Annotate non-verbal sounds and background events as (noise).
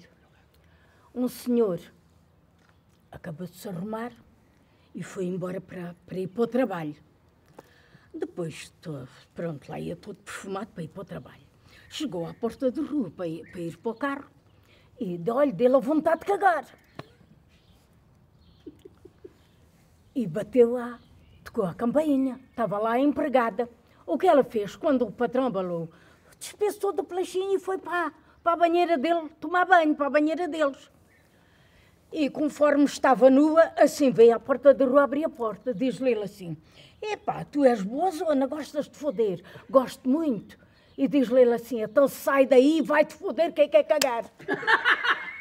trabalho. Um senhor acabou de se arrumar e foi embora para, para ir para o trabalho. Depois, todo, pronto, lá ia todo perfumado para ir para o trabalho. Chegou à porta da rua para ir, para ir para o carro e, olha, dele a vontade de cagar. E bateu lá, tocou a campainha, estava lá a empregada. O que ela fez quando o patrão balou? despeçou do plachinho e foi para, para a banheira dele tomar banho, para a banheira deles. E conforme estava nua, assim veio à porta da rua, abri a porta, diz-lhe ele assim: Epá, tu és boa zona, gostas de foder, gosto muito. E diz-lhe ele assim: Então sai daí e vai-te foder, quem é quer é cagar. (laughs)